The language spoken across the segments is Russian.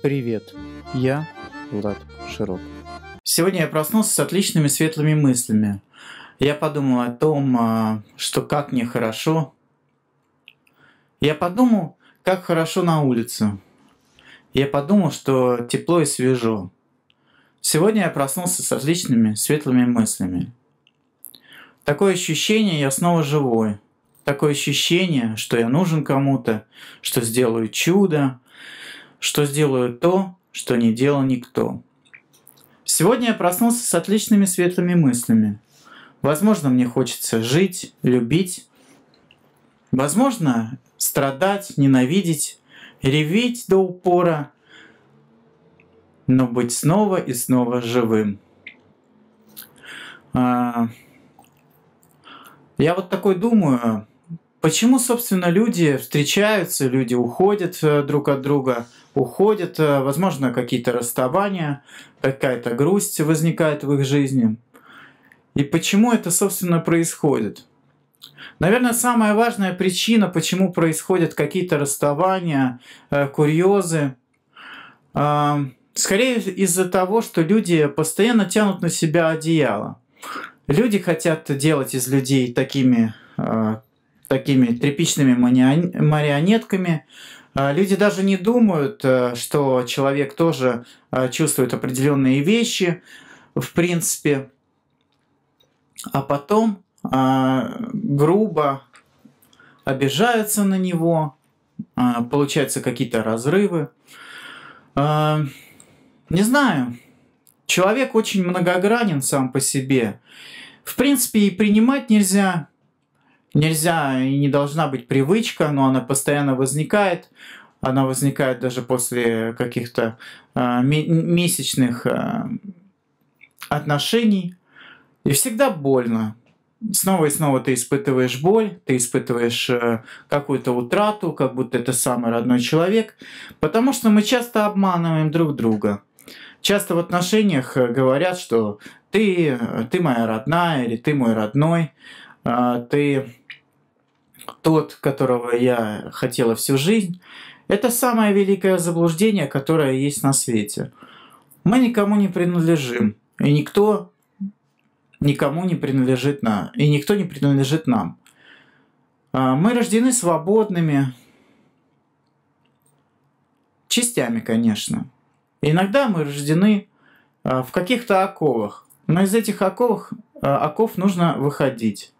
Привет, я Влад Широк. Сегодня я проснулся с отличными светлыми мыслями. Я подумал о том, а, что как мне хорошо. Я подумал, как хорошо на улице. Я подумал, что тепло и свежо. Сегодня я проснулся с отличными светлыми мыслями. Такое ощущение, я снова живой. Такое ощущение, что я нужен кому-то, что сделаю чудо, что сделаю то, что не делал никто. Сегодня я проснулся с отличными светлыми мыслями. Возможно, мне хочется жить, любить. Возможно, страдать, ненавидеть, реветь до упора, но быть снова и снова живым. А, я вот такой думаю, Почему, собственно, люди встречаются, люди уходят э, друг от друга, уходят, э, возможно, какие-то расставания, какая-то грусть возникает в их жизни. И почему это, собственно, происходит? Наверное, самая важная причина, почему происходят какие-то расставания, э, курьезы, скорее из-за того, что люди постоянно тянут на себя одеяло. Люди хотят делать из людей такими такими тряпичными марионетками. А, люди даже не думают, э, что человек тоже э, чувствует определенные вещи, в принципе. А потом а, грубо обижаются на него, а, получаются какие-то разрывы. Не знаю. Человек очень многогранен сам по себе. В принципе, и принимать нельзя, нельзя и не должна быть привычка, но она постоянно возникает. Она возникает даже после каких-то э, месячных э, отношений. И всегда больно. Снова и снова ты испытываешь боль, ты испытываешь э, какую-то утрату, как будто это самый родной человек. Потому что мы часто обманываем друг друга. Часто в отношениях э, говорят, что ты, э, ты моя родная или ты мой родной. А, ты тот, которого я хотела всю жизнь, это самое великое заблуждение, которое есть на свете. Мы никому не принадлежим, и никто никому не принадлежит нам, и никто не принадлежит нам. А, мы рождены свободными, частями, конечно. Иногда мы рождены а, в каких-то оковах, но из этих оков оков нужно выходить.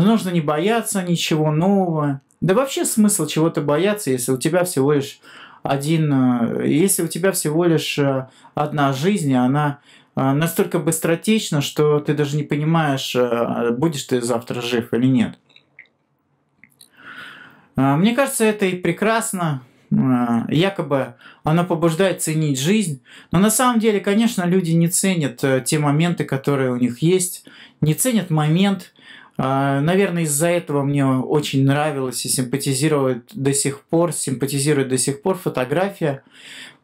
Ну, нужно не бояться ничего нового. Да вообще смысл чего-то бояться, если у тебя всего лишь один, э, если у тебя всего лишь э, одна жизнь, и она э, настолько быстротечна, что ты даже не понимаешь, будешь ты завтра жив или нет. Мне кажется, это и прекрасно. Якобы она побуждает ценить жизнь. Но на самом деле, конечно, люди не ценят те моменты, которые у них есть. Не ценят момент, а, наверное, из-за этого мне очень нравилась и симпатизирует до сих пор, симпатизирует до сих пор фотография,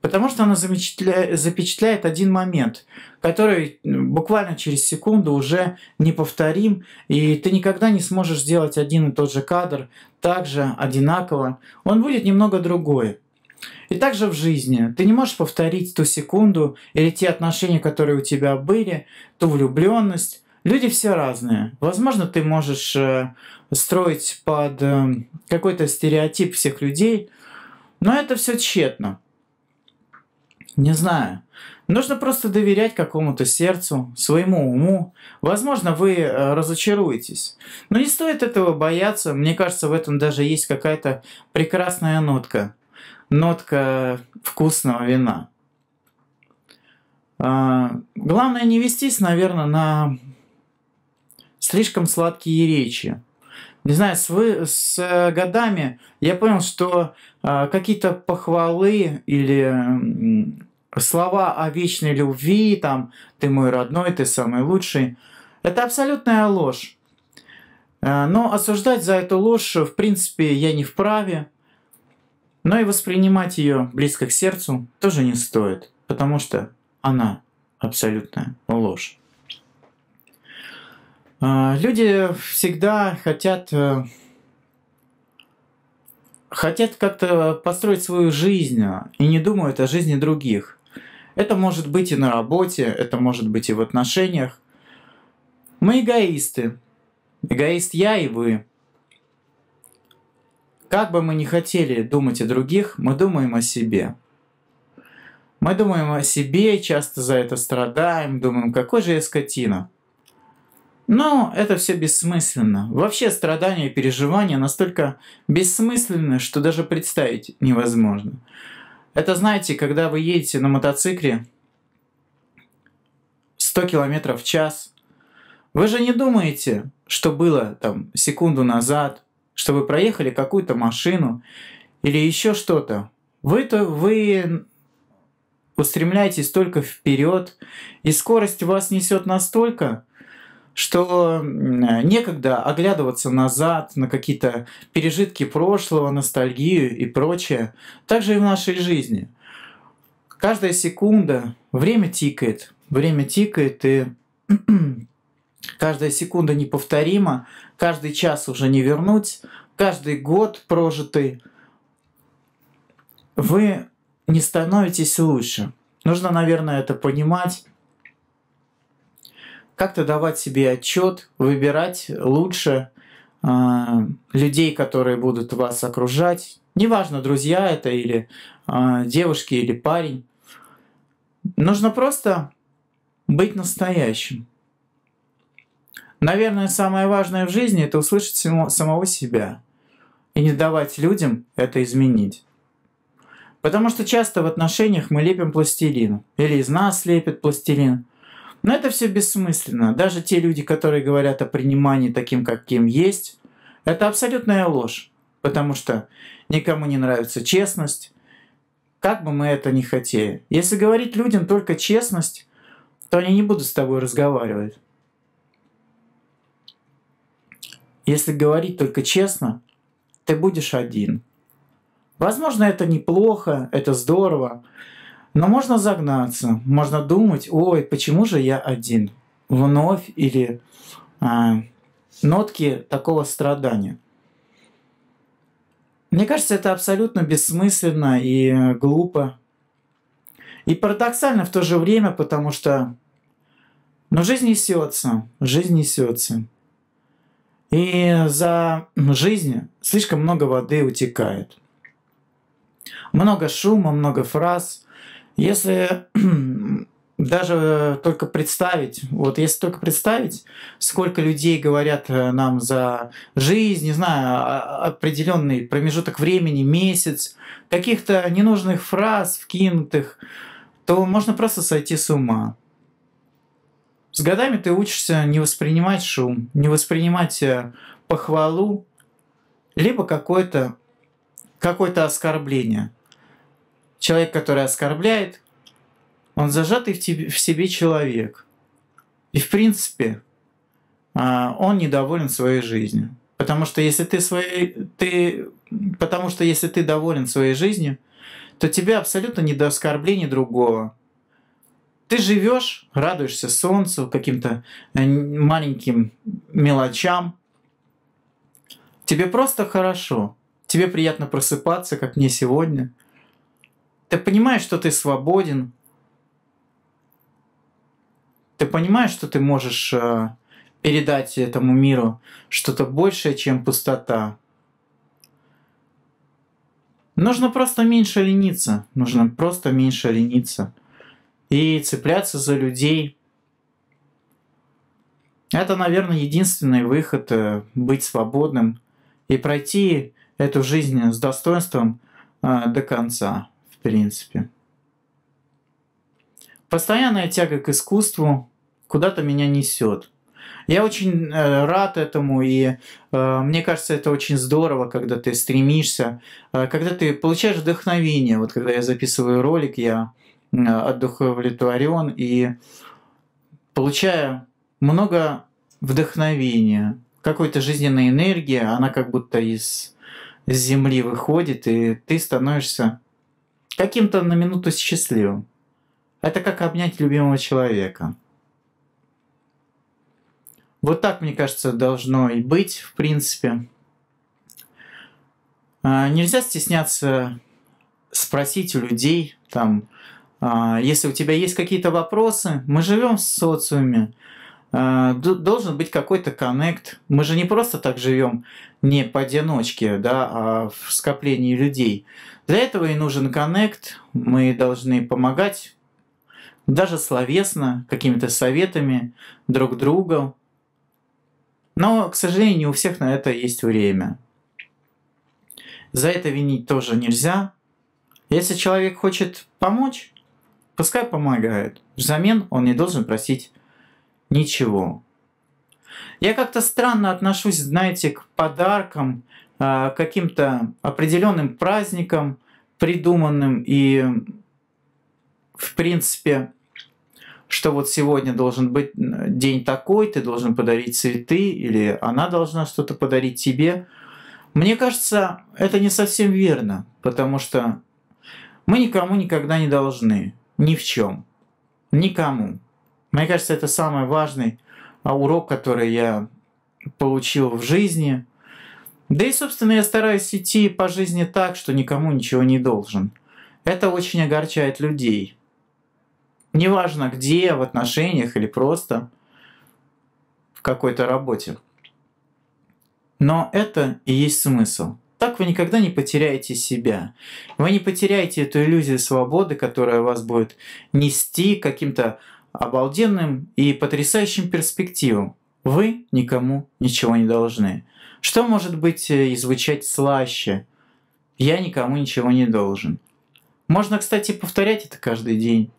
потому что она запечатляет один момент, который буквально через секунду уже неповторим, и ты никогда не сможешь сделать один и тот же кадр так же одинаково. Он будет немного другой. И также в жизни. Ты не можешь повторить ту секунду или те отношения, которые у тебя были, ту влюбленность, Люди все разные. Возможно, ты можешь э, строить под э, какой-то стереотип всех людей, но это все тщетно. Не знаю. Нужно просто доверять какому-то сердцу, своему уму. Возможно, вы э, разочаруетесь. Но не стоит этого бояться. Мне кажется, в этом даже есть какая-то прекрасная нотка. Нотка вкусного вина. А, главное не вестись, наверное, на слишком сладкие речи. Не знаю, с, вы, с э, годами я понял, что э, какие-то похвалы или э, слова о вечной любви, там, ты мой родной, ты самый лучший, это абсолютная ложь. Э, но осуждать за эту ложь, в принципе, я не вправе. Но и воспринимать ее близко к сердцу тоже не стоит, потому что она абсолютная ложь. А, люди всегда хотят э, хотят как-то построить свою жизнь а, и не думают о жизни других. Это может быть и на работе, это может быть и в отношениях. Мы эгоисты. Эгоист я и вы. Как бы мы ни хотели думать о других, мы думаем о себе. Мы думаем о себе, часто за это страдаем, думаем, какой же я скотина – но это все бессмысленно. Вообще страдания и переживания настолько бессмысленны, что даже представить невозможно. Это знаете, когда вы едете на мотоцикле 100 км в час, вы же не думаете, что было там секунду назад, что вы проехали какую-то машину или еще что-то. Вы, то, вы устремляетесь только вперед, и скорость вас несет настолько, что э, некогда оглядываться назад на какие-то пережитки прошлого, ностальгию и прочее. Также и в нашей жизни. Каждая секунда, время тикает, время тикает, и каждая секунда неповторима, каждый час уже не вернуть, каждый год прожитый. Вы не становитесь лучше. Нужно, наверное, это понимать как-то давать себе отчет, выбирать лучше э, людей, которые будут вас окружать. Неважно, друзья это или э, девушки, или парень. Нужно просто быть настоящим. Наверное, самое важное в жизни – это услышать самого себя и не давать людям это изменить. Потому что часто в отношениях мы лепим пластилин, или из нас лепят пластилин – но это все бессмысленно. Даже те люди, которые говорят о принимании таким, каким есть, это абсолютная ложь, потому что никому не нравится честность, как бы мы это ни хотели. Если говорить людям только честность, то они не будут с тобой разговаривать. Если говорить только честно, ты будешь один. Возможно, это неплохо, это здорово, но можно загнаться, можно думать, ой, почему же я один? Вновь или а, нотки такого страдания. Мне кажется, это абсолютно бессмысленно и э, глупо. И парадоксально в то же время, потому что но ну, жизнь несется, жизнь несется. И за жизнь слишком много воды утекает. Много шума, много фраз, если даже только представить, вот если только представить, сколько людей говорят э, нам за жизнь, не знаю, а, а, определенный промежуток времени, месяц, каких-то ненужных фраз вкинутых, то можно просто сойти с ума. С годами ты учишься не воспринимать шум, не воспринимать э, похвалу, либо какое-то какое оскорбление. Человек, который оскорбляет, он зажатый в, тебе, в себе человек. И в принципе а, он недоволен своей жизнью. Потому что если ты своей, ты, потому что если ты доволен своей жизнью, то тебе абсолютно не до оскорблений другого. Ты живешь, радуешься солнцу, каким-то э, маленьким мелочам. Тебе просто хорошо. Тебе приятно просыпаться, как мне сегодня – ты понимаешь, что ты свободен. Ты понимаешь, что ты можешь э, передать этому миру что-то большее, чем пустота. Нужно просто меньше лениться. Нужно просто меньше лениться. И цепляться за людей. Это, наверное, единственный выход э, быть свободным и пройти эту жизнь с достоинством э, до конца принципе. Постоянная тяга к искусству куда-то меня несет. Я очень э, рад этому, и э, мне кажется, это очень здорово, когда ты стремишься, э, когда ты получаешь вдохновение. Вот когда я записываю ролик, я э, отдуховлетворен и получаю много вдохновения, какой-то жизненной энергии, она как будто из земли выходит, и ты становишься каким-то на минуту счастливым. Это как обнять любимого человека. Вот так, мне кажется, должно и быть, в принципе. А, нельзя стесняться спросить у людей, там, а, если у тебя есть какие-то вопросы, мы живем в социуме, а, должен быть какой-то коннект. Мы же не просто так живем не поодиночке, да, а в скоплении людей. Для этого и нужен коннект. Мы должны помогать даже словесно, какими-то советами друг другу. Но, к сожалению, не у всех на это есть время. За это винить тоже нельзя. Если человек хочет помочь, пускай помогает. Взамен он не должен просить ничего. Я как-то странно отношусь, знаете, к подаркам, а, к каким-то определенным праздникам, придуманным и, в принципе, что вот сегодня должен быть день такой, ты должен подарить цветы, или она должна что-то подарить тебе. Мне кажется, это не совсем верно, потому что мы никому никогда не должны, ни в чем, никому. Мне кажется, это самый важный а, урок, который я получил в жизни. Да и, собственно, я стараюсь идти по жизни так, что никому ничего не должен. Это очень огорчает людей. Неважно где, в отношениях или просто в какой-то работе. Но это и есть смысл. Так вы никогда не потеряете себя. Вы не потеряете эту иллюзию свободы, которая вас будет нести каким-то обалденным и потрясающим перспективам. Вы никому ничего не должны. Что может быть э, и звучать слаще? Я никому ничего не должен. Можно, кстати, повторять это каждый день.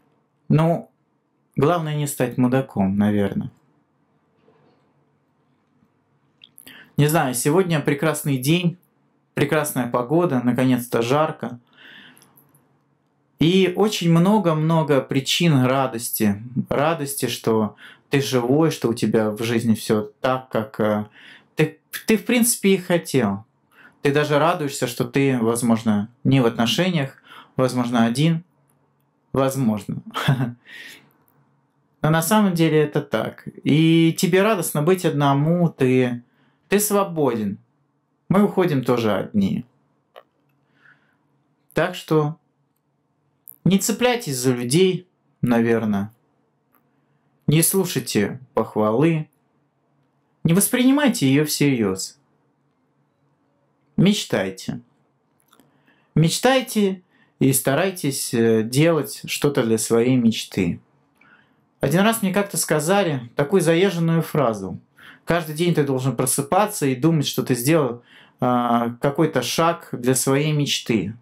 Но ну, главное не стать мудаком, наверное. Не знаю, сегодня прекрасный день, прекрасная погода, наконец-то жарко – и очень много-много причин радости. Радости, что ты живой, что у тебя в жизни все так, как э, ты, ты в принципе и хотел. Ты даже радуешься, что ты, возможно, не в отношениях, возможно, один, возможно. Но на самом деле это так. И тебе радостно быть одному, ты, ты свободен. Мы уходим тоже одни. Так что не цепляйтесь за людей, наверное. Не слушайте похвалы. Не воспринимайте ее всерьез. Мечтайте. Мечтайте и старайтесь э, делать что-то для своей мечты. Один раз мне как-то сказали такую заезженную фразу. Каждый день ты должен просыпаться и думать, что ты сделал э, какой-то шаг для своей мечты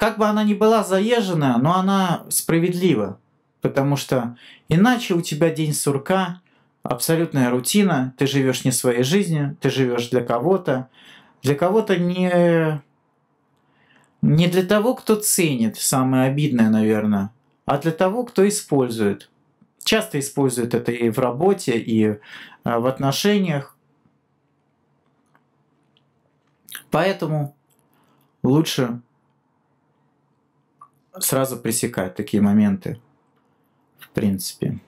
как бы она ни была заезжена, но она справедлива. Потому что иначе у тебя день сурка, абсолютная рутина, ты живешь не своей жизнью, ты живешь для кого-то, для кого-то не, не для того, кто ценит, самое обидное, наверное, а для того, кто использует. Часто используют это и в работе, и а, в отношениях. Поэтому лучше сразу пресекать такие моменты, в принципе.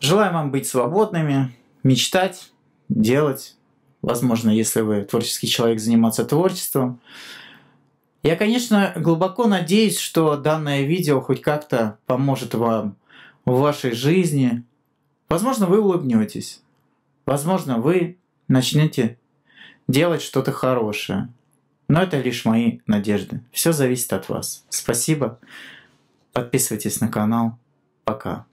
Желаю вам быть свободными, мечтать, делать. Возможно, если вы творческий человек, заниматься творчеством. Я, конечно, глубоко надеюсь, что данное видео хоть как-то поможет вам в вашей жизни. Возможно, вы улыбнетесь. Возможно, вы начнете делать что-то хорошее. Но это лишь мои надежды. Все зависит от вас. Спасибо. Подписывайтесь на канал. Пока.